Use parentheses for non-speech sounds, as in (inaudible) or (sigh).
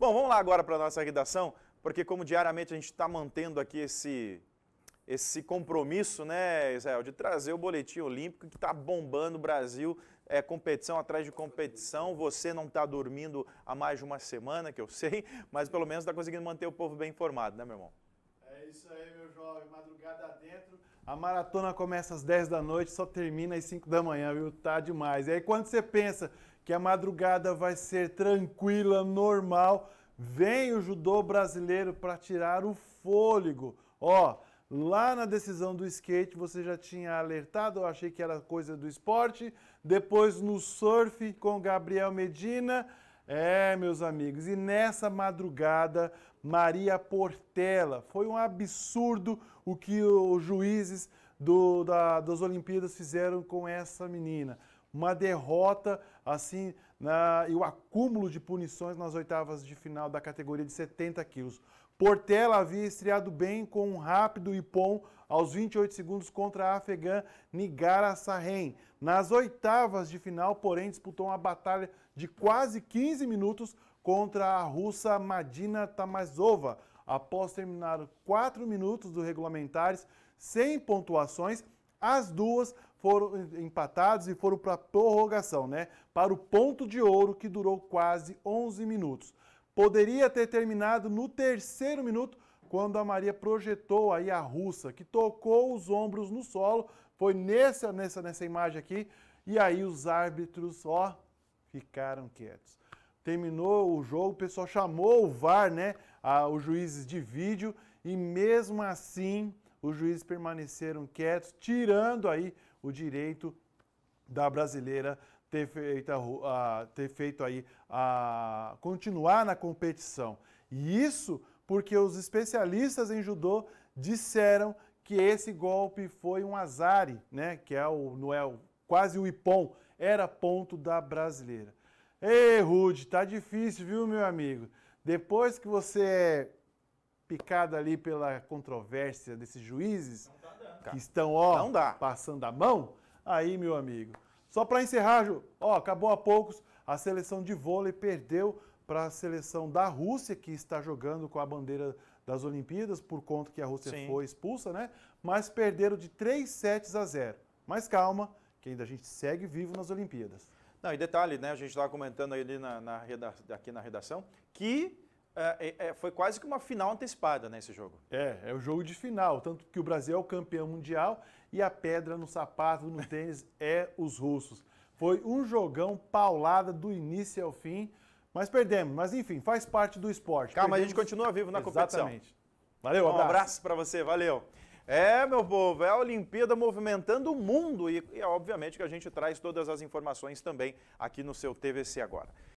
Bom, vamos lá agora para a nossa redação, porque como diariamente a gente está mantendo aqui esse, esse compromisso, né, Israel, de trazer o boletim olímpico que está bombando o Brasil, é, competição atrás de competição. Você não está dormindo há mais de uma semana, que eu sei, mas pelo menos está conseguindo manter o povo bem informado, né, meu irmão? É isso aí, meu jovem. Madrugada dentro. A maratona começa às 10 da noite, só termina às 5 da manhã, viu? Tá demais. E aí, quando você pensa que a madrugada vai ser tranquila, normal, vem o judô brasileiro para tirar o fôlego. Ó, lá na decisão do skate você já tinha alertado, eu achei que era coisa do esporte. Depois no surf com Gabriel Medina é, meus amigos, e nessa madrugada, Maria Portela. Foi um absurdo o que os juízes do, da, das Olimpíadas fizeram com essa menina uma derrota assim na, e o acúmulo de punições nas oitavas de final da categoria de 70 quilos. Portela havia estreado bem com um rápido ipom aos 28 segundos contra a afegã Nigara Sahen. Nas oitavas de final, porém, disputou uma batalha de quase 15 minutos contra a russa Madina Tamazova. Após terminar 4 minutos dos regulamentares, sem pontuações, as duas foram empatados e foram para a prorrogação, né? Para o ponto de ouro que durou quase 11 minutos. Poderia ter terminado no terceiro minuto quando a Maria projetou aí a russa, que tocou os ombros no solo, foi nessa nessa nessa imagem aqui, e aí os árbitros, ó, ficaram quietos. Terminou o jogo, o pessoal chamou o VAR, né, a, os juízes de vídeo, e mesmo assim os juízes permaneceram quietos, tirando aí o direito da brasileira ter feito, a, ter feito aí a continuar na competição. E isso porque os especialistas em judô disseram que esse golpe foi um azar, né? Que é o não é o, quase o ipom, era ponto da brasileira. Ei, Rude, tá difícil, viu, meu amigo? Depois que você picada ali pela controvérsia desses juízes tá que estão, ó, passando a mão, aí, meu amigo. Só para encerrar, Ju, ó, acabou há poucos, a seleção de vôlei perdeu para a seleção da Rússia, que está jogando com a bandeira das Olimpíadas, por conta que a Rússia Sim. foi expulsa, né? Mas perderam de 3 sets a 0. Mas calma, que ainda a gente segue vivo nas Olimpíadas. Não, e detalhe, né? A gente estava comentando ali na, na aqui na redação que é, é, é, foi quase que uma final antecipada nesse né, jogo. É, é o jogo de final, tanto que o Brasil é o campeão mundial e a pedra no sapato, no (laughs) tênis, é os russos. Foi um jogão paulada do início ao fim, mas perdemos. Mas enfim, faz parte do esporte. Calma, perdemos. a gente continua vivo na competição. Exatamente. Valeu, então, um abraço. abraço para você, valeu. É, meu povo, é a Olimpíada movimentando o mundo e, e é obviamente que a gente traz todas as informações também aqui no seu TVC agora.